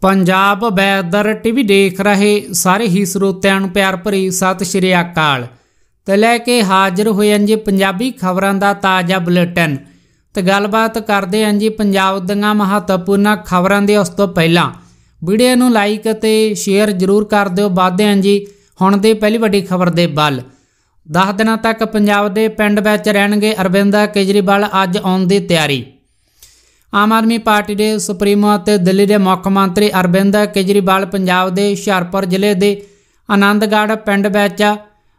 Punjab weather TV ਦੇਖ ਰਹੇ ਸਾਰੇ ਹੀ ਸਰੋਤਿਆਂ ਨੂੰ ਪਿਆਰ ਭਰੀ ਸਤਿ ਸ਼੍ਰੀ ਅਕਾਲ ਤੇ ਲੈ ਕੇ ਹਾਜ਼ਰ ਹੋਏ ਹਾਂ ਜੀ ਪੰਜਾਬੀ ਖਬਰਾਂ ਦਾ ਤਾਜ਼ਾ ਬੁਲੇਟਿਨ ਤੇ ਗੱਲਬਾਤ ਕਰਦੇ ਹਾਂ ਜੀ ਪੰਜਾਬ ਦੀਆਂ ਮਹੱਤਵਪੂਰਨ ਖਬਰਾਂ ਦੇ ਉਸ ਤੋਂ ਪਹਿਲਾਂ ਵੀਡੀਓ ਨੂੰ ਲਾਈਕ ਅਤੇ ਸ਼ੇਅਰ ਜ਼ਰੂਰ ਕਰ ਦਿਓ ਵਾਧੇ ਹਾਂ ਜੀ ਹੁਣ ਦੇ ਪਹਿਲੀ ਵੱਡੀ ਖਬਰ ਦੇ ਵੱਲ 10 ਦਿਨਾਂ ਤੱਕ ਪੰਜਾਬ ਦੇ ਪਿੰਡ ਵਿੱਚ ਰਹਿਣਗੇ ਅਰਵਿੰਦਾ ਕੇਜਰੀਵਾਲ ਅੱਜ ਆਉਣ ਦੀ ਤਿਆਰੀ ਆਮ ਆਦਮੀ ਪਾਰਟੀ ਦੇ ਸੁਪਰੀਮੋ ਅਤੇ ਦਿੱਲੀ ਦੇ ਮੁੱਖ ਮੰਤਰੀ ਅਰਵਿੰਦ ਕੇਜਰੀਵਾਲ ਪੰਜਾਬ ਦੇ ਹੁਸ਼ਿਆਰਪੁਰ ਜ਼ਿਲ੍ਹੇ ਦੇ ਆਨੰਦਗੜ੍ਹ ਪਿੰਡ ਵਿੱਚ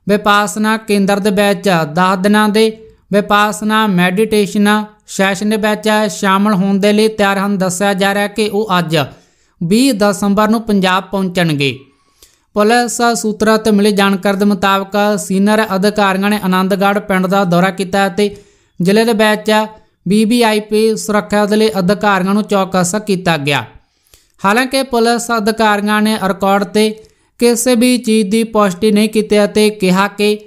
ਵਿਪਾਸਨਾ ਕੇਂਦਰ ਦੇ ਵਿੱਚ 10 ਦਿਨਾਂ ਦੇ ਵਿਪਾਸਨਾ ਮੈਡੀਟੇਸ਼ਨ ਸੈਸ਼ਨ ਦੇ ਵਿੱਚ ਸ਼ਾਮਲ ਹੋਣ ਦੇ ਲਈ ਤਿਆਰ ਹਨ ਦੱਸਿਆ ਜਾ ਰਿਹਾ ਕਿ ਉਹ ਅੱਜ 20 ਦਸੰਬਰ ਨੂੰ ਪੰਜਾਬ ਪਹੁੰਚਣਗੇ ਪੁਲਿਸ ਸੂਤਰਾਂ ਤੋਂ ਮਿਲੀ ਜਾਣਕਾਰੀ ਦੇ ਮੁਤਾਬਕ ਸੀਨੀਅਰ ਅਧਿਕਾਰੀਆਂ ਨੇ ਆਨੰਦਗੜ੍ਹ ਪਿੰਡ ਦਾ ਦੌਰਾ ਕੀਤਾ ਅਤੇ ਜ਼ਿਲ੍ਹੇ ਦੇ ਵਿੱਚ ਬੀਬੀਆਈਪੀ ਸੁਰੱਖਿਆ ਦੇ ਲਈ ਅਧਿਕਾਰੀਆਂ ਨੂੰ ਚੌਕਸ ਕੀਤਾ ਗਿਆ ਹਾਲਾਂਕਿ ਪੁਲਿਸ ਅਧਿਕਾਰੀਆਂ ਨੇ ਰਿਕਾਰਡ ਤੇ ਕਿਸੇ ਵੀ ਚੀਜ਼ ਦੀ ਪੁਸ਼ਟੀ ਨਹੀਂ ਕੀਤੀ ਅਤੇ ਕਿਹਾ ਕਿ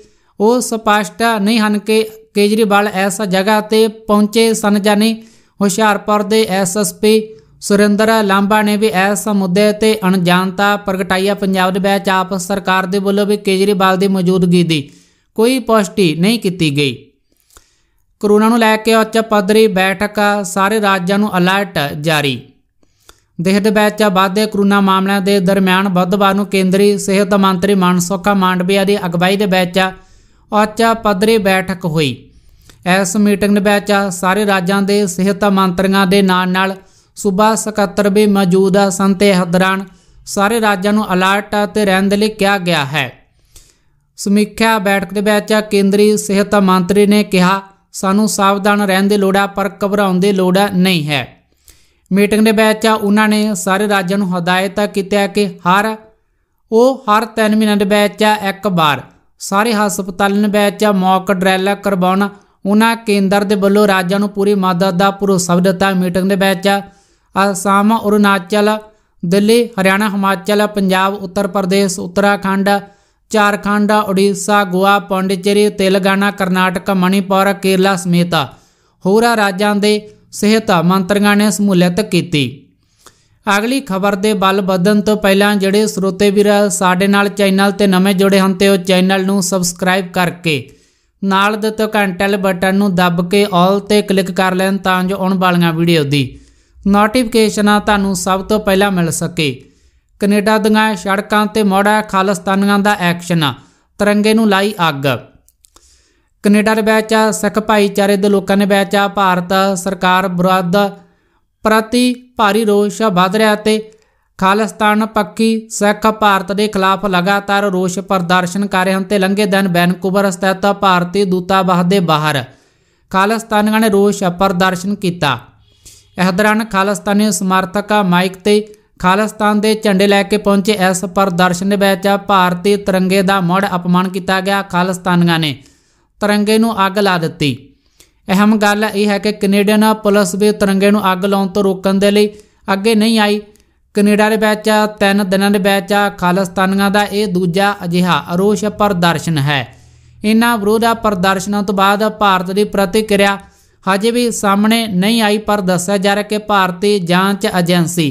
ਉਹ ਸਪਸ਼ਟ ਨਹੀਂ ਹਨ ਕਿ ਕੇਜਰੀਵਾਲ ਐਸ ਜਗ੍ਹਾ ਤੇ ਪਹੁੰਚੇ ਸਨ ਜਾਂ ਨਹੀਂ ਹੁਸ਼ਿਆਰਪੁਰ ਦੇ ਐਸਐਸਪੀ ਸੁਰਿੰਦਰ ਲਾਂਬਾ ਨੇ ਵੀ ਇਸ ਮੁੱਦੇ ਤੇ ਅਣਜਾਣਤਾ ਪ੍ਰਗਟਾਈਆ ਪੰਜਾਬ ਦੇ ਵਿੱਚ ਆਪ ਸਰਕਾਰ ਦੇ ਵੱਲੋਂ ਵੀ ਕੇਜਰੀਵਾਲ ਦੀ ਮੌਜੂਦਗੀ ਦੀ ਕੋਈ ਪੁਸ਼ਟੀ ਨਹੀਂ ਕੀਤੀ ਗਈ ਕਰੋਨਾ ਨੂੰ ਲੈ ਕੇ ਉੱਚ ਪੱਧਰੀ ਬੈਠਕ ਸਾਰੇ ਰਾਜਾਂ ਨੂੰ ਅਲਰਟ ਜਾਰੀ ਦੇਹਦ ਵਿੱਚ ਵਾਧੇ ਕਰੋਨਾ ਮਾਮਲਿਆਂ ਦੇ ਦਰਮਿਆਨ ਬੁੱਧਵਾਰ ਨੂੰ ਕੇਂਦਰੀ ਸਿਹਤ ਮੰਤਰੀ ਮਨਸੁਖਾ ਮਾਂਡਵੀਆ ਦੀ ਅਗਵਾਈ ਦੇ ਵਿੱਚ ਉੱਚ ਪੱਧਰੀ ਬੈਠਕ ਹੋਈ ਇਸ ਮੀਟਿੰਗ ਦੇ ਵਿੱਚ ਸਾਰੇ ਰਾਜਾਂ ਦੇ ਸਿਹਤ ਮੰਤਰੀਆਂ ਦੇ ਨਾਲ ਨਾਲ ਸੂਬਾ ਸਕੱਤਰ ਵੀ ਮੌਜੂਦ ਸਨ ਤੇ ਹਦਰਾਨ ਸਾਰੇ ਰਾਜਾਂ ਨੂੰ ਅਲਰਟ ਤੇ ਰਹਿਣ ਦੇ ਲਈ ਕਿਹਾ ਗਿਆ ਹੈ ਸਮੀਖਿਆ ਬੈਠਕ ਦੇ ਵਿੱਚ ਕੇਂਦਰੀ ਸਿਹਤ ਮੰਤਰੀ ਨੇ ਕਿਹਾ ਸਾਨੂੰ ਸਾਵਧਾਨ ਰਹਿਣ ਦੀ ਲੋੜ ਹੈ ਪਰ ਘਬਰਾਉਣ ਦੀ ਲੋੜ ਨਹੀਂ ਹੈ ਮੀਟਿੰਗ ਦੇ ਵਿੱਚ ਉਹਨਾਂ ਨੇ ਸਾਰੇ ਰਾਜਾਂ ਨੂੰ ਹਦਾਇਤ ਕੀਤੀ ਕਿ ਹਰ ਉਹ ਹਰ 3 ਮਹੀਨਿਆਂ ਦੇ ਵਿੱਚ ਇੱਕ ਵਾਰ ਸਾਰੇ ਹਸਪਤਾਲਾਂ ਵਿੱਚ ਮੌਕ ਡਰੈਲ ਕਰਵਾਉਣ ਉਹਨਾਂ ਕੇਂਦਰ ਦੇ ਵੱਲੋਂ ਰਾਜਾਂ ਨੂੰ ਪੂਰੀ ਮਦਦ ਦਾ ਭਰੋਸਾ ਦਿੱਤਾ ਮੀਟਿੰਗ ਦੇ ਵਿੱਚ ਅਸਾਮ ਅਰੁਣਾਚਲ ਦਿੱਲੀ ਹਰਿਆਣਾ ਹਿਮਾਚਲ ਪੰਜਾਬ ਉੱਤਰ ਪ੍ਰਦੇਸ਼ ਉੱਤਰਾਖੰਡ ਝਾਰਖੰਡ ਓਡੀਸ਼ਾ ਗੋਆ ਪੌਂਡੀਚੇਰੀ ਤੇਲੰਗਾਨਾ ਕਰਨਾਟਕ ਮਣੀਪੁਰ ਕੇਰਲਾ ਸਮੇਤ ਹੋਰਾਂ ਰਾਜਾਂ ਦੇ ਸਿਹਤ ਮੰਤਰੀਆਂ ਨੇ ਸਮੂਲਿਤ ਕੀਤੀ ਅਗਲੀ ਖਬਰ ਦੇ ਬਲ ਵਧਣ ਤੋਂ ਪਹਿਲਾਂ ਜਿਹੜੇ ਸਰੋਤੇ ਵੀਰ ਸਾਡੇ ਨਾਲ ਚੈਨਲ ਤੇ ਨਵੇਂ ਜੁੜੇ ਹਨ ਤੇ ਉਹ ਚੈਨਲ ਨੂੰ ਸਬਸਕ੍ਰਾਈਬ ਕਰਕੇ ਨਾਲ ਦਿੱਤੇ ਘੰਟੇ ਬਟਨ ਨੂੰ ਦੱਬ ਕੇ ਆਲ ਤੇ ਕਲਿੱਕ ਕਰ ਲੈਣ ਤਾਂ ਜੋ ਆਉਣ ਵਾਲੀਆਂ ਵੀਡੀਓ ਦੀ ਨੋਟੀਫਿਕੇਸ਼ਨਾਂ ਤੁਹਾਨੂੰ ਸਭ ਤੋਂ ਪਹਿਲਾਂ ਮਿਲ ਸਕੇ ਕੈਨੇਡਾ ਦੀਆਂ ਸੜਕਾਂ ਤੇ ਮੋੜਾ ਖਾਲਸਤਾਨੀਆਂ ਦਾ ਐਕਸ਼ਨ ਤਿਰੰਗੇ ਨੂੰ ਲਾਈ ਅੱਗ ਕੈਨੇਡਾ ਦੇ ਵਿੱਚ ਸਿੱਖ ਭਾਈਚਾਰੇ ਦੇ ਲੋਕਾਂ ਨੇ ਵਿੱਚ ਭਾਰਤ ਸਰਕਾਰ ਵਿਰੁੱਧ ਪ੍ਰਤੀ ਭਾਰੀ ਰੋਸ ਵਧ ਰਿਹਾ ਤੇ ਖਾਲਸਤਾਨ ਪੱਕੀ ਸਿੱਖ ਭਾਰਤ ਦੇ ਖਿਲਾਫ ਲਗਾਤਾਰ ਰੋਸ ਪ੍ਰਦਰਸ਼ਨ ਕਰ ਰਹੇ ਹਨ ਤੇ ਲੰਘੇ ਦਿਨ ਬੈਨਕੂਵਰ ਸਥਿਤ ਭਾਰਤੀ ਦੂਤਾਵਾਸ ਦੇ ਬਾਹਰ ਖਾਲਸਤਾਨੀਆਂ ਨੇ ਰੋਸ ਪ੍ਰਦਰਸ਼ਨ ਕੀਤਾ ਇਸ ਦੌਰਾਨ ਖਾਲਸਤਾਨੀ ਸਮਰਥਕਾਂ ਮਾਈਕ ਤੇ ਖਾਲਸਤਾਨ ਦੇ ਝੰਡੇ ਲੈ ਕੇ ਪਹੁੰਚੇ ਇਸ ਪ੍ਰਦਰਸ਼ਨ ਵਿੱਚ ਭਾਰਤੀ ਤਿਰੰਗੇ ਦਾ ਮੁੜ ਅਪਮਾਨ ਕੀਤਾ ਗਿਆ ਖਾਲਸਤਾਨੀਆਂ ਨੇ ਤਿਰੰਗੇ ਨੂੰ ਅੱਗ ਲਾ ਦਿੱਤੀ ਅਹਿਮ ਗੱਲ ਇਹ ਹੈ ਕਿ ਕੈਨੇਡੀਅਨ ਪੁਲਿਸ ਵੀ ਤਿਰੰਗੇ ਨੂੰ ਅੱਗ ਲਾਉਣ ਤੋਂ ਰੋਕਣ ਦੇ ਲਈ ਅੱਗੇ ਨਹੀਂ ਆਈ ਕੈਨੇਡਾ ਦੇ ਵਿੱਚ ਤਿੰਨ ਦਿਨਾਂ ਦੇ ਵਿੱਚ ਖਾਲਸਤਾਨੀਆਂ ਦਾ ਇਹ ਦੂਜਾ ਅਜਿਹਾ ਅਰੋਸ਼ ਪ੍ਰਦਰਸ਼ਨ ਹੈ ਇਨ੍ਹਾਂ ਵਿਰੋਧਾ ਪ੍ਰਦਰਸ਼ਨਾਂ ਤੋਂ ਬਾਅਦ ਭਾਰਤ ਦੀ ਪ੍ਰਤੀਕਿਰਿਆ ਹਜੇ ਵੀ ਸਾਹਮਣੇ ਨਹੀਂ ਆਈ ਪਰ ਦੱਸਿਆ ਜਾ ਰਿਹਾ ਕਿ ਭਾਰਤੀ ਜਾਂਚ ਏਜੰਸੀ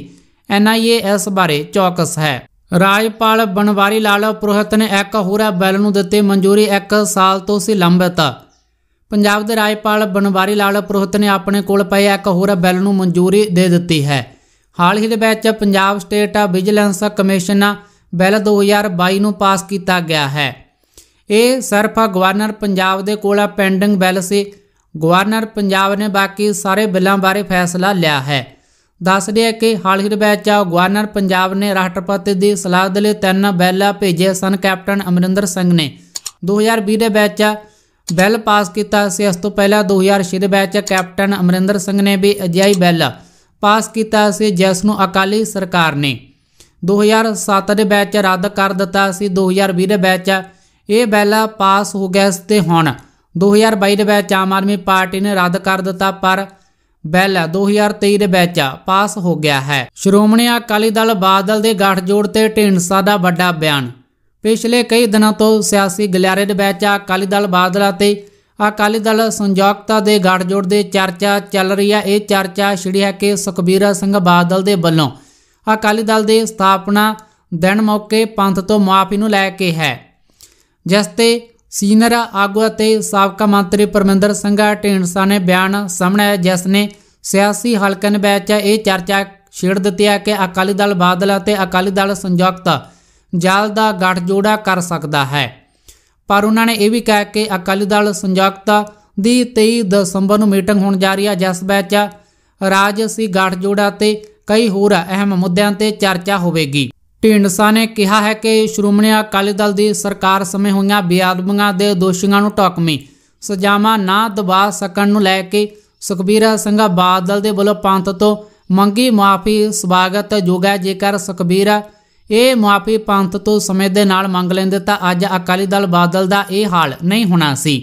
ਐਨਆਈਏਐਸ ਬਾਰੇ ਚੌਕਸ ਹੈ ਰਾਜਪਾਲ ਬਨਵਾਰੀ ਲਾਲ ਪ੍ਰੋਹਤ ਨੇ ਇੱਕ ਹੋਰਾ ਬਿੱਲ ਨੂੰ ਦਿੱਤੇ ਮਨਜ਼ੂਰੀ 1 ਸਾਲ ਤੋਂ ਸੀ ਲੰਬਿਤ ਪੰਜਾਬ ਦੇ ਰਾਜਪਾਲ ਬਨਵਾਰੀ ਲਾਲ ਪ੍ਰੋਹਤ ਨੇ ਆਪਣੇ ਕੋਲ ਪਏ ਇੱਕ ਹੋਰਾ ਬਿੱਲ ਨੂੰ ਮਨਜ਼ੂਰੀ ਦੇ ਦਿੱਤੀ ਹੈ ਹਾਲ ਹੀ ਦੇ ਵਿੱਚ Punjab state vigilance commission bill 2022 ਨੂੰ ਪਾਸ ਕੀਤਾ ਗਿਆ ਹੈ ਇਹ ਸਿਰਫ ਗਵਰਨਰ ਪੰਜਾਬ ਦੇ ਕੋਲ ਪੈਂਡਿੰਗ ਬਿੱਲ ਸੀ ਗਵਰਨਰ ਪੰਜਾਬ ਨੇ ਬਾਕੀ ਸਾਰੇ ਬਿੱਲਾਂ ਬਾਰੇ ਫੈਸਲਾ ਲਿਆ ਹੈ ਦੱਸ ਰਿਹਾ ਕਿ ਹਾਲ ਹੀ ਵਿੱਚ ਗਵਰਨਰ ਪੰਜਾਬ ਨੇ ਰਾਸ਼ਟਰਪਤੀ ਦੀ ਸਲਾਹ ਦੇ ਲਈ ਤਿੰਨ ਬਿੱਲ ਭੇਜੇ ਸਨ ਕੈਪਟਨ ਅਮਰਿੰਦਰ ਸਿੰਘ ਨੇ 2020 ਦੇ ਵਿੱਚ ਬੈਲ ਪਾਸ ਕੀਤਾ ਸੀ ਇਸ ਤੋਂ ਪਹਿਲਾਂ 2006 ਦੇ ਵਿੱਚ ਕੈਪਟਨ ਅਮਰਿੰਦਰ ਸਿੰਘ ਨੇ ਵੀ ਅਜਿਹੀ ਬਿੱਲ ਪਾਸ ਕੀਤਾ ਸੀ ਜਿਸ ਨੂੰ ਅਕਾਲੀ ਸਰਕਾਰ ਨੇ 2007 ਦੇ ਵਿੱਚ ਰੱਦ ਕਰ ਦਿੱਤਾ ਸੀ 2020 ਦੇ ਵਿੱਚ ਇਹ ਬਿੱਲ ਪਾਸ ਹੋ ਗਿਆ ਸੀ ਤੇ ਹੁਣ 2022 ਦੇ ਵਿੱਚ ਆਮ ਆਦਮੀ ਪਾਰਟੀ ਨੇ ਰੱਦ ਕਰ ਦਿੱਤਾ ਪਰ ਬੈਲ 2023 ਦੇ ਵਿੱਚ ਪਾਸ ਹੋ ਗਿਆ ਹੈ ਸ਼੍ਰੋਮਣੀ ਅਕਾਲੀ ਦਲ ਬਾਦਲ ਦੇ ਜੋੜ ਤੇ ਢਿੰਸਾ ਦਾ ਵੱਡਾ ਬਿਆਨ ਪਿਛਲੇ ਕਈ ਦਿਨਾਂ ਤੋਂ ਸਿਆਸੀ ਗਲਿਆਰੇ ਦੇ ਵਿੱਚ ਅਕਾਲੀ ਦਲ ਬਾਦਲ ਅਤੇ ਅਕਾਲੀ ਦਲ ਸੰਯੋਗਤਾ ਦੇ ਜੋੜ ਦੇ ਚਰਚਾ ਚੱਲ ਰਹੀ ਹੈ ਇਹ ਚਰਚਾ ਛਿੜੀ ਹੈ ਕਿ ਸੁਖਬੀਰ ਸਿੰਘ ਬਾਦਲ ਦੇ ਵੱਲੋਂ ਅਕਾਲੀ ਦਲ ਦੇ ਸਥਾਪਨਾ ਦਿਨ ਮੌਕੇ ਪੰਥ ਤੋਂ ਮਾਫੀ ਨੂੰ ਲੈ ਕੇ ਹੈ ਜਿਸ ਤੇ ਸੀਨੀਅਰ ਆਗੂ ਅਤੇ ਸਾਬਕਾ ਮੰਤਰੀ ਪਰਮਿੰਦਰ ਸਿੰਘਾ ਢੀਂਡਸਾ ਨੇ ਬਿਆਨ ਸਾਹਮਣੇ ਆਇਆ ਜਿਸ ਨੇ ਸਿਆਸੀ ਹਲਕਨ ਵਿੱਚ ਇਹ ਚਰਚਾ ਛੇੜ ਦਿੱਤੀ ਹੈ ਕਿ ਅਕਾਲੀ ਦਲ ਬਾਦਲ ਅਤੇ ਅਕਾਲੀ ਦਲ ਸੰਯੁਕਤ ਜਾਲ ਦਾ ਜੋੜਾ ਕਰ ਸਕਦਾ ਹੈ ਪਰ ਉਹਨਾਂ ਨੇ ਇਹ ਵੀ ਕਿਹਾ ਕਿ ਅਕਾਲੀ ਦਲ ਸੰਯੁਕਤ ਦੀ 23 ਦਸੰਬਰ ਨੂੰ ਮੀਟਿੰਗ ਹੋਣ ਜਾ ਰਹੀ ਹੈ ਜਿਸ ਵਿੱਚ ਰਾਜਸੀ ਜੋੜਾ ਤੇ ਕਈ ਹੋਰ ਅਹਿਮ ਮੁੱਦਿਆਂ ਤੇ ਚਰਚਾ ਹੋਵੇਗੀ ਢੀਂਡਸਾ ਨੇ ਕਿਹਾ ਹੈ ਕਿ ਸ਼੍ਰੋਮਣੀ ਅਕਾਲੀ ਦਲ ਦੀ ਸਰਕਾਰ ਸਮੇਂ ਹੋਈਆਂ ਬੇਅਦਬੀਆਂ ਦੇ ਦੋਸ਼ੀਆਂ ਨੂੰ ਟੋਕਮੀ ਸਜ਼ਾਵਾਂ ਨਾ ਦਬਾ ਸਕਣ ਨੂੰ ਲੈ ਕੇ ਸੁਖਬੀਰ ਸਿੰਘ ਬਾਦਲ ਦੇ ਵੱਲੋਂ ਪੰਥ ਤੋਂ ਮੰਗੀ ਮਾਫੀ ਸਵਾਗਤ ਯੋਗ ਹੈ ਜੇਕਰ ਸੁਖਬੀਰ ਇਹ ਮਾਫੀ ਪੰਥ ਤੋਂ ਸਮੇਂ ਦੇ ਨਾਲ ਮੰਗ ਲੈਂਦੇ ਤਾਂ ਅੱਜ ਅਕਾਲੀ ਦਲ ਬਾਦਲ ਦਾ ਇਹ ਹਾਲ ਨਹੀਂ ਹੋਣਾ ਸੀ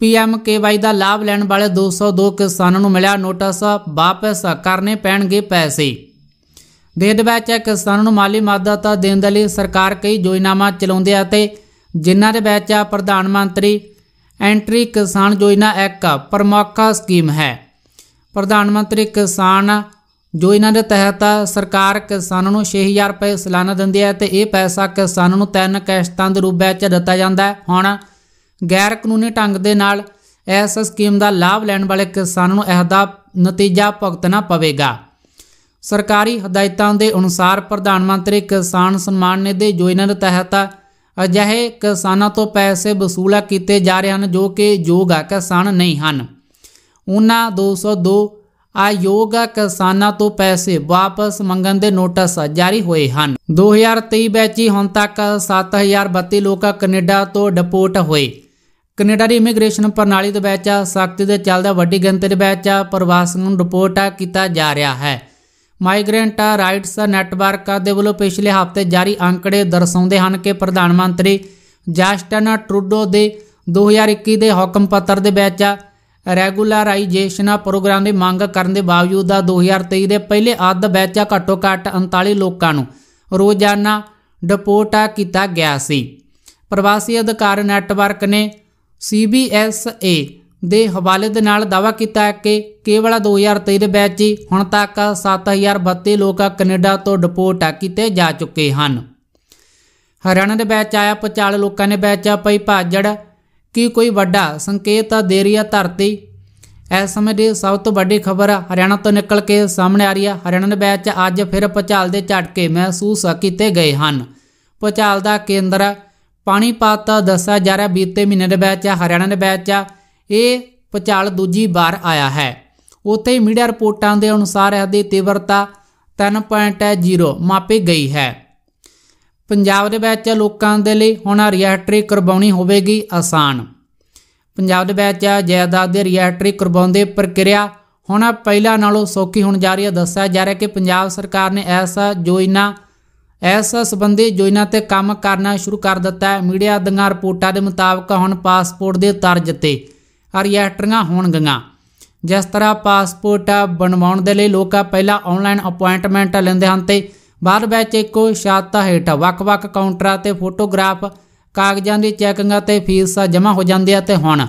ਪੀਐਮ ਕੇਵਾਈ ਦਾ ਲਾਭ ਲੈਣ ਵਾਲੇ 202 ਕਿਸਾਨਾਂ ਨੂੰ ਮਿਲਿਆ ਨੋਟਿਸ ਵਾਪਸ ਕਰਨੇ ਪੈਣਗੇ ਪੈਸੇ ਦੇਦ ਵਿੱਚ ਕਿਸਾਨਾਂ ਨੂੰ ਮਾਲੀ ਮਦਦ ਦੇਣ ਦੇ ਲਈ ਸਰਕਾਰ ਕਈ ਯੋਜਨਾਵਾਂ ਚਲਾਉਂਦੀ ਹੈ ਅਤੇ ਜਿਨ੍ਹਾਂ ਦੇ ਵਿੱਚ ਪ੍ਰਧਾਨ ਮੰਤਰੀ ਐਂਟਰੀ ਕਿਸਾਨ ਯੋਜਨਾ ਇੱਕ ਪ੍ਰਮੁੱਖ ਸਕੀਮ ਹੈ ਪ੍ਰਧਾਨ ਮੰਤਰੀ ਕਿਸਾਨ ਯੋਜਨਾ ਦੇ ਤਹਿਤ ਸਰਕਾਰ ਕਿਸਾਨਾਂ ਨੂੰ 6000 ਰੁਪਏ ਸਾਲਾਨਾ ਦਿੰਦੀ ਹੈ ਤੇ ਇਹ ਪੈਸਾ ਕਿਸਾਨਾਂ ਨੂੰ ਤਿੰਨ ਕਿਸ਼ਤਾਂ ਦੇ ਰੂਪ ਵਿੱਚ ਦਿੱਤਾ ਜਾਂਦਾ ਹੈ ਹੁਣ ਗੈਰ ਕਾਨੂੰਨੀ ਢੰਗ ਦੇ ਨਾਲ ਇਸ ਸਕੀਮ ਦਾ ਲਾਭ ਲੈਣ ਵਾਲੇ ਕਿਸਾਨਾਂ ਨੂੰ ਇਹਦਾ ਨਤੀਜਾ ਭੁਗਤਣਾ ਪਵੇਗਾ ਸਰਕਾਰੀ ਹਦਾਇਤਾਂ ਦੇ ਅਨੁਸਾਰ ਪ੍ਰਧਾਨ ਮੰਤਰੀ ਕਿਸਾਨ ਸਨਮਾਨ ਨਿਧੀ ਯੋਜਨਾ ਦੇ ਤਹਿਤ ਅਜਿਹੇ ਕਿਸਾਨਾਂ ਤੋਂ ਪੈਸੇ ਵਸੂਲਾ ਕੀਤੇ ਜਾ ਰਹੇ ਹਨ ਜੋ ਕਿ ਯੋਗ ਕਿਸਾਨ ਨਹੀਂ ਹਨ ਉਹਨਾਂ 202 ਆਯੋਗ ਕਿਸਾਨਾਂ ਤੋਂ ਪੈਸੇ ਵਾਪਸ ਮੰਗਣ ਦੇ ਨੋਟਿਸ ਜਾਰੀ ਹੋਏ ਹਨ 2023 ਵਿੱਚ ਹੁਣ ਤੱਕ 7032 ਲੋਕ ਕੈਨੇਡਾ ਤੋਂ ਡਿਪੋਰਟ ਹੋਏ ਕੈਨੇਡਾ ਦੀ ਇਮੀਗ੍ਰੇਸ਼ਨ ਪ੍ਰਣਾਲੀ ਦੇ ਵਿੱਚ ਸਖਤੀ ਦੇ ਚੱਲਦਾ ਵੱਡੀ ਗਿਣਤੀ ਦੇ ਵਿੱਚ ਪ੍ਰਵਾਸੀਆਂ ਨੂੰ ਰਿਪੋਰਟ ਕੀਤਾ ਜਾ ਰਿਹਾ ਹੈ ਮਾਈਗ੍ਰੈਂਟਾ ਰਾਈਟਸ ਨੈਟਵਰਕ ਦੇ ਵੱਲੋਂ ਪਿਛਲੇ ਹਫ਼ਤੇ ਜਾਰੀ ਅੰਕੜੇ ਦਰਸਾਉਂਦੇ ਹਨ ਕਿ ਪ੍ਰਧਾਨ ਮੰਤਰੀ ਜਸਟਨ ਟਰੂਡੋ ਦੇ 2021 ਦੇ ਹੁਕਮ ਪੱਤਰ ਦੇ ਵਿੱਚ ਰੈਗੂਲਰਾਈਜੇਸ਼ਨ ਪ੍ਰੋਗਰਾਮ ਦੀ ਮੰਗ ਕਰਨ ਦੇ ਬਾਵਜੂਦ 2023 ਦੇ ਪਹਿਲੇ ਅੱਧ ਵਿੱਚ ਘੱਟੋ-ਘੱਟ 39 ਲੋਕਾਂ ਨੂੰ ਰੋਜ਼ਾਨਾ ਡਿਪੋਰਟ ਕੀਤਾ ਗਿਆ ਸੀ ਪ੍ਰਵਾਸੀ ਅਧਿਕਾਰ ਨੈਟਵਰਕ ਨੇ CBSA ਦੇ ਹਵਾਲੇ ਦੇ ਨਾਲ ਦਾਵਾ ਕੀਤਾ ਕਿ ਕੇਵਲ 2023 ਵਿੱਚ ਹੁਣ ਤੱਕ 7032 ਲੋਕ ਕੈਨੇਡਾ ਤੋਂ ਡਿਪੋਰਟ ਕੀਤੇ ਜਾ ਚੁੱਕੇ ਹਨ ਹਰਿਆਣਾ ਦੇ ਵਿੱਚ ਆਇਆ ਪਚਾਲ ਲੋਕਾਂ ਨੇ ਵਿੱਚ ਪਈ ਭਾਜੜ ਕੀ ਕੋਈ ਵੱਡਾ ਸੰਕੇਤ ਦੇ ਰਹੀ ਹੈ ਧਰਤੀ ਇਸ ਸਮੇਂ ਦੀ ਸਭ ਤੋਂ ਵੱਡੀ ਖਬਰ ਹਰਿਆਣਾ ਤੋਂ ਨਿਕਲ ਕੇ ਸਾਹਮਣੇ ਆ ਰਹੀ ਹੈ ਹਰਿਆਣਾ ਦੇ ਵਿੱਚ ਅੱਜ ਫਿਰ ਪਚਾਲ ਦੇ ਝਟਕੇ ਮਹਿਸੂਸ ਕੀਤੇ ਗਏ ਹਨ ਪਚਾਲ ਦਾ ਕੇਂਦਰ ਪਾਣੀਪਤ ਦੱਸਿਆ ਜਾ ਰਿਹਾ ਬੀਤੇ ਮਹੀਨੇ ਦੇ ਵਿੱਚ ਹਰਿਆਣਾ ਦੇ ਵਿੱਚ ਇਹ ਪਚਾਲ ਦੂਜੀ ਵਾਰ ਆਇਆ ਹੈ ਉੱਥੇ ਮੀਡੀਆ ਰਿਪੋਰਟਾਂ ਦੇ ਅਨੁਸਾਰ ਇਸ ਦੀ ਤੀਬਰਤਾ 3.0 ਮਾਪੇ ਗਈ ਹੈ ਪੰਜਾਬ ਦੇ ਵਿੱਚ ਲੋਕਾਂ ਦੇ ਲਈ ਹੁਣ ਰਿਐਕਟਰੀ ਕਰਵਾਉਣੀ ਹੋਵੇਗੀ ਆਸਾਨ ਪੰਜਾਬ ਦੇ ਵਿੱਚ ਜਾਇਦਾਦ ਦੇ ਰਿਐਕਟਰੀ ਕਰਵਾਉਂਦੇ ਪ੍ਰਕਿਰਿਆ ਹੁਣ ਪਹਿਲਾਂ ਨਾਲੋਂ ਸੌਖੀ ਹੋਣ ਜਾ ਰਹੀ ਹੈ ਦੱਸਿਆ ਜਾ ਰਿਹਾ ਕਿ ਪੰਜਾਬ ਸਰਕਾਰ ਨੇ ਐਸਾ ਯੋਜਨਾ ਇਸ ਸੰਬੰਧੀ ਯੋਜਨਾ ਤੇ ਕੰਮ ਕਰਨਾ ਸ਼ੁਰੂ ਕਰ ਦਿੱਤਾ ਹੈ ਮੀਡੀਆ ਦੀਆਂ ਰਿਪੋਰਟਾਂ ਦੇ ਮੁਤਾਬਕ ਹੁਣ ਪਾਸਪੋਰਟ ਦੇ ਤਰਜ ਤੇ ਰਿਐਟਰੀਆਂ ਹੋਣਗੀਆਂ ਜਿਸ ਤਰ੍ਹਾਂ ਪਾਸਪੋਰਟ ਬਣਵਾਉਣ ਦੇ ਲਈ ਲੋਕਾਂ ਪਹਿਲਾਂ ਆਨਲਾਈਨ ਅਪਾਇੰਟਮੈਂਟ ਲੈਂਦੇ ਹਨ ਤੇ ਬਾਅਦ ਵਿੱਚ ਇੱਕੋ ਛੱਤ ਹੇਠ ਵੱਖ-ਵੱਖ ਕਾਊਂਟਰਾਂ ਤੇ ਫੋਟੋਗ੍ਰਾਫ ਕਾਗਜ਼ਾਂ ਦੀ ਚੈਕਿੰਗ ਅਤੇ ਫੀਸ ਜਮ੍ਹਾਂ ਹੋ ਜਾਂਦੀ ਹੈ ਤੇ ਹੁਣ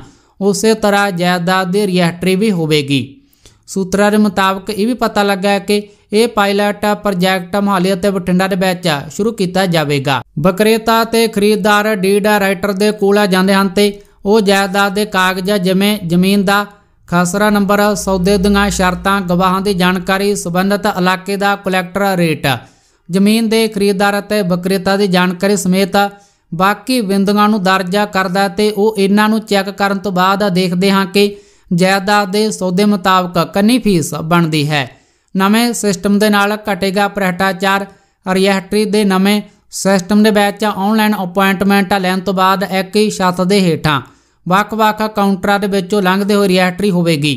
ਉਸੇ ਤਰ੍ਹਾਂ ਜਾਇਦਾਦ ਦੀ ਰਜਿਸਟਰੀ ਵੀ ਹੋਵੇਗੀ ਸੂਤਰਾਂ ਦੇ ਮੁਤਾਬਕ ਇਹ ਵੀ ਪਤਾ ਲੱਗਾ ਕਿ ਇਹ ਪਾਇਲਟ ਪ੍ਰੋਜੈਕਟ ਮਹਾਲੀ ਅਤੇ ਬਠਿੰਡਾ ਦੇ ਵਿੱਚ ਸ਼ੁਰੂ ਕੀਤਾ ਜਾਵੇਗਾ ਬਕਰੇਤਾ ਤੇ ਖਰੀਦਦਾਰ ਡੀਡ ਰਾਈਟਰ ਦੇ ਕੋਲ ਜਾਂਦੇ ਹਨ ਤੇ ਉਹ ਜਾਇਦਾਦ ਦੇ ਕਾਗਜ਼ਾ ਜਿਵੇਂ ਜ਼ਮੀਨ ਦਾ ਖਸਰਾ ਨੰਬਰ ਸੌਦੇ ਦੀਆਂ ਸ਼ਰਤਾਂ ਗਵਾਹਾਂ ਦੀ ਜਾਣਕਾਰੀ ਸਬੰਧਤ ਇਲਾਕੇ ਦਾ ਕਲੈਕਟਰ ਰੇਟ ਜ਼ਮੀਨ ਦੇ ਖਰੀਦਦਾਰ ਅਤੇ ਵਿਕਰੇਤਾ ਦੀ ਜਾਣਕਾਰੀ ਸਮੇਤ ਬਾਕੀ ਬਿੰਦੂਆਂ ਨੂੰ ਦਰਜਾ ਕਰਦਾ ਤੇ ਉਹ ਇਹਨਾਂ ਨੂੰ ਚੈੱਕ ਕਰਨ ਤੋਂ ਬਾਅਦ ਦੇਖਦੇ ਹਾਂ ਕਿ ਜਾਇਦਾਦ ਦੇ ਸੌਦੇ ਮੁਤਾਬਕ ਕਿੰਨੀ ਫੀਸ ਬਣਦੀ ਹੈ ਨਵੇਂ ਸਿਸਟਮ ਦੇ ਨਾਲ ਘਟੇਗਾ ਭ੍ਰਿਸ਼ਟਾਚਾਰ ਰਜਿਸਟਰੀ ਦੇ ਨਵੇਂ ਸਿਸਟਮ ਦੇ ਵਿੱਚ ਆਨਲਾਈਨ ਅਪਾਇੰਟਮੈਂਟ ਲੈਣ ਤੋਂ ਬਾਅਦ ਇੱਕ ਹੀ ਛੱਤ ਦੇ ਹੇਠਾਂ ਵੱਖ-ਵੱਖ ਕਾਊਂਟਰਾਂ ਦੇ ਵਿੱਚੋਂ ਲੰਘਦੇ ਹੋਏ ਰਿਐਕਟਰੀ ਹੋਵੇਗੀ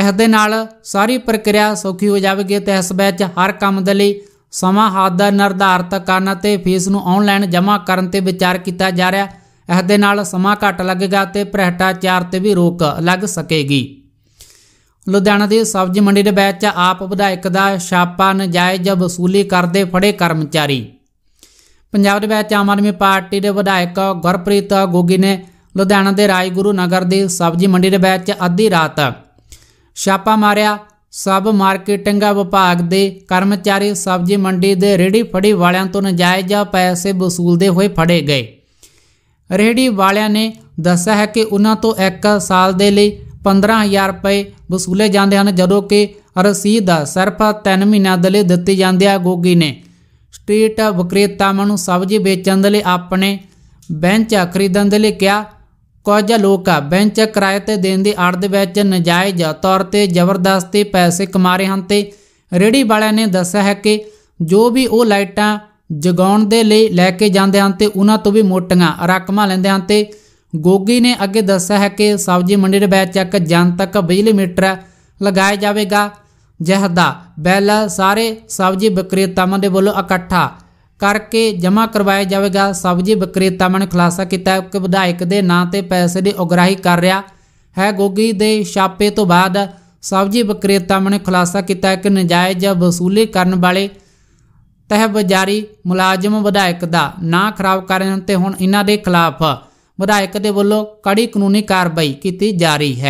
ਇਸ ਦੇ ਨਾਲ ਸਾਰੀ ਪ੍ਰਕਿਰਿਆ ਸੌਖੀ ਹੋ ਜਾਵੇਗੀ ਤੇ ਇਸ ਵਿੱਚ ਹਰ ਕੰਮ ਦੇ ਲਈ ਸਮਾਂ ਹੱਦ ਦਾ ਨਿਰਧਾਰਤ ਕਰਨ ਅਤੇ ਫੀਸ ਨੂੰ ਆਨਲਾਈਨ ਜਮ੍ਹਾਂ ਕਰਨ ਤੇ ਵਿਚਾਰ ਕੀਤਾ ਜਾ ਰਿਹਾ ਇਸ ਦੇ ਨਾਲ ਸਮਾਂ ਘੱਟ ਲੱਗੇਗਾ ਤੇ ਭ੍ਰਿਸ਼ਟਾਚਾਰ ਤੇ ਵੀ ਰੋਕ ਲੱਗ ਸਕੇਗੀ ਲੁਧਿਆਣਾ ਦੇ ਸਬਜ਼ੀ ਮੰਡੀ ਦੇ ਵਿੱਚ ਆਪ ਵਿਧਾਇਕ ਦਾ ਛਾਪਾ ਨਜਾਇਜ਼ ਵਸੂਲੀ ਕਰਦੇ ਫੜੇ ਕਰਮਚਾਰੀ ਪੰਜਾਬ ਦੇ ਵਿੱਚ ਆਮ ਆਦਮੀ ਪਾਰਟੀ ਦੇ ਵਿਧਾਇਕ ਗੁਰਪ੍ਰੀਤ ਗੋਗੀ ਨੇ ਲੁਧਿਆਣਾ ਦੇ ਰਾਜਗੁਰੂ ਨਗਰ ਦੀ ਸਬਜ਼ੀ ਮੰਡੀ ਦੇ ਵਿੱਚ ਅੱਧੀ ਰਾਤ ਛਾਪਾ ਮਾਰਿਆ ਸਬ ਮਾਰਕੀਟਿੰਗ ਵਿਭਾਗ ਦੇ ਕਰਮਚਾਰੀ ਸਬਜ਼ੀ ਮੰਡੀ ਦੇ ਰੇੜੀ ਫੜੀ ਵਾਲਿਆਂ ਤੋਂ ਨਜਾਇਜ਼ ਪੈਸੇ ਵਸੂਲਦੇ ਹੋਏ ਫੜੇ ਗਏ ਰੇੜੀ ਵਾਲਿਆਂ ਨੇ ਦੱਸਿਆ ਹੈ ਕਿ ਉਹਨਾਂ ਤੋਂ 1 ਸਾਲ ਦੇ ਲਈ 15000 ਰੁਪਏ ਵਸੂਲੇ ਜਾਂਦੇ ਹਨ ਜਦੋਂ ਕਿ ਰਸੀਦ ਸਿਰਫ 3 ਮਹੀਨਿਆਂ ਦੇ ਲਈ ਦਿੱਤੀ ਜਾਂਦੀ ਹੈ ਗੋਗੀ ਨੇ ਸਟੇਟ ਵਿਕਰੇਤਾਵਾਂ ਨੂੰ ਸਬਜ਼ੀ ਵੇਚਣ ਦੇ ਲਈ ਆਪਣੇ ਬੈਂਚ ਖਰੀਦਣ ਦੇ ਲਈ ਕਿਹਾ ਕੁਝ ਲੋਕ ਬੈਂਚ ਕਿਰਾਏ ਤੇ ਦੇਣ ਦੀ ਆੜ ਦੇ ਵਿੱਚ ਨਜਾਇਜ਼ ਤੌਰ ਤੇ ਜ਼ਬਰਦਸਤੀ ਪੈਸੇ ਕਮਾ ਰਹੇ ਹਨ ਤੇ ਰੇੜੀ ਵਾਲਿਆਂ ਨੇ ਦੱਸਿਆ ਹੈ ਕਿ ਜੋ ਵੀ ਉਹ ਲਾਈਟਾਂ ਜਗਾਉਣ ਦੇ ਲਈ ਲੈ ਕੇ ਜਾਂਦੇ ਹਨ ਤੇ ਉਹਨਾਂ ਤੋਂ ਵੀ ਮੋਟੀਆਂ ਰਕਮਾਂ ਲੈਂਦੇ ਹਨ ਤੇ ਗੋਗੀ ਨੇ ਅੱਗੇ ਦੱਸਿਆ ਹੈ ਕਿ ਸਬਜ਼ੀ ਮੰਡੀ ਦੇ ਵਿੱਚ ਇੱਕ ਜਨਤਕ ਬਿਜਲੀ ਮੀਟਰ ਲਗਾਇਆ ਜਾਵੇਗਾ ਜਿਹਦਾ ਬੈਲ ਸਾਰੇ ਸਬਜ਼ੀ ਵਿਕਰੇਤਾਵਾਂ ਦੇ ਵੱਲੋਂ ਇਕੱਠਾ ਕਰਕੇ ਜਮ੍ਹਾਂ ਕਰਵਾਇਆ ਜਾਵੇਗਾ ਸਬਜੀ ਵਿਕਰੇਤਾ ਮਨ ਖੁਲਾਸਾ ਕੀਤਾ ਕਿ ਵਿਧਾਇਕ ਦੇ ਨਾਂ ਤੇ ਪੈਸੇ ਦੀ ਉਗਰਾਹੀ ਕਰ ਰਿਹਾ ਹੈ ਗੋਗੀ ਦੇ ਛਾਪੇ ਤੋਂ ਬਾਅਦ ਸਬਜੀ ਵਿਕਰੇਤਾ ਮਨ ਖੁਲਾਸਾ ਕੀਤਾ ਕਿ ਨਜਾਇਜ਼ ਵਸੂਲੀ ਕਰਨ ਵਾਲੇ ਤਹਿਬਜਾਰੀ ਮੁਲਾਜ਼ਮ ਵਿਧਾਇਕ ਦਾ ਨਾਂ ਖਰਾਬ ਕਰਨ ਤੇ ਹੁਣ ਇਹਨਾਂ ਦੇ ਖਿਲਾਫ ਵਿਧਾਇਕ ਦੇ ਵੱਲੋਂ ਕੜੀ ਕਾਨੂੰਨੀ ਕਾਰਵਾਈ ਕੀਤੀ ਜਾ ਰਹੀ ਹੈ